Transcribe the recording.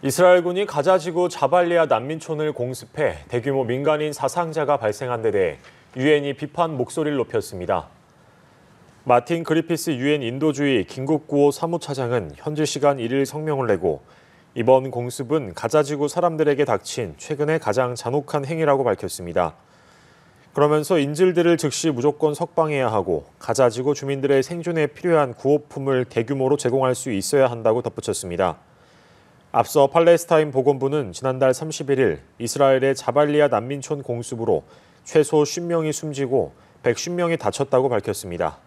이스라엘군이 가자지구 자발리아 난민촌을 공습해 대규모 민간인 사상자가 발생한 데 대해 유엔이 비판 목소리를 높였습니다. 마틴 그리피스 유엔 인도주의 긴급구호 사무차장은 현지 시간 1일 성명을 내고 이번 공습은 가자지구 사람들에게 닥친 최근의 가장 잔혹한 행위라고 밝혔습니다. 그러면서 인질들을 즉시 무조건 석방해야 하고 가자지구 주민들의 생존에 필요한 구호품을 대규모로 제공할 수 있어야 한다고 덧붙였습니다. 앞서 팔레스타인 보건부는 지난달 31일 이스라엘의 자발리아 난민촌 공습으로 최소 10명이 숨지고 1 1 0명이 다쳤다고 밝혔습니다.